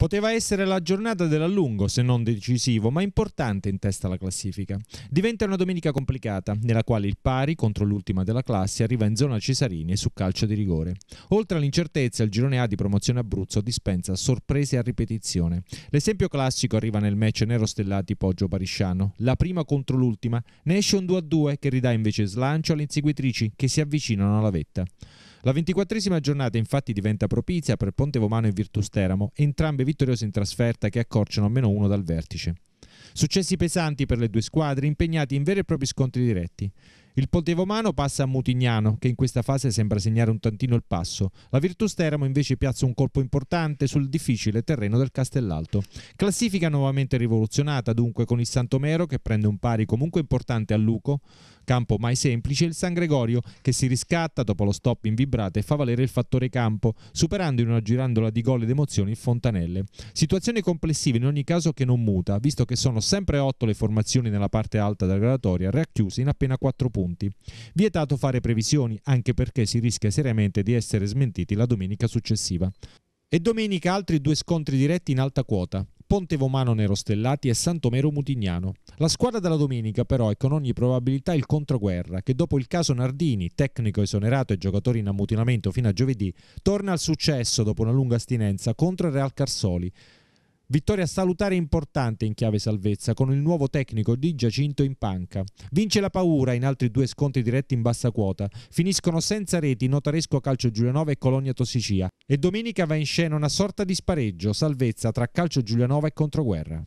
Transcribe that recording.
Poteva essere la giornata dell'allungo, se non decisivo, ma importante in testa alla classifica. Diventa una domenica complicata, nella quale il pari contro l'ultima della classe arriva in zona Cesarini e su calcio di rigore. Oltre all'incertezza, il girone A di promozione Abruzzo dispensa sorprese a ripetizione. L'esempio classico arriva nel match nero-stellati Poggio-Parisciano, la prima contro l'ultima. Ne esce un 2-2 che ridà invece slancio alle inseguitrici che si avvicinano alla vetta. La ventiquattresima giornata infatti diventa propizia per Ponte Vomano e Virtus Teramo, entrambe vittoriose in trasferta che accorciano a meno uno dal vertice. Successi pesanti per le due squadre impegnate in veri e propri scontri diretti. Il Poltevomano passa a Mutignano, che in questa fase sembra segnare un tantino il passo. La Virtus Teramo invece piazza un colpo importante sul difficile terreno del Castellalto. Classifica nuovamente rivoluzionata, dunque, con il Santomero che prende un pari comunque importante a Luco, campo mai semplice, e il San Gregorio che si riscatta dopo lo stop in vibrata e fa valere il fattore campo, superando in una girandola di gol ed emozioni il Fontanelle. Situazione complessiva in ogni caso che non muta, visto che sono sempre otto le formazioni nella parte alta della gradatoria, racchiuse in appena quattro punti punti. Vietato fare previsioni, anche perché si rischia seriamente di essere smentiti la domenica successiva. E domenica altri due scontri diretti in alta quota. Ponte Vomano Nerostellati e Santomero Mutignano. La squadra della domenica però è con ogni probabilità il controguerra che dopo il caso Nardini, tecnico esonerato e giocatore in ammutinamento fino a giovedì, torna al successo dopo una lunga astinenza contro il Real Carsoli. Vittoria salutare importante in chiave salvezza con il nuovo tecnico di Giacinto in panca. Vince la paura in altri due scontri diretti in bassa quota. Finiscono senza reti Notaresco Calcio Giulianova e Colonia Tossicia. E domenica va in scena una sorta di spareggio, salvezza tra Calcio Giulianova e Controguerra.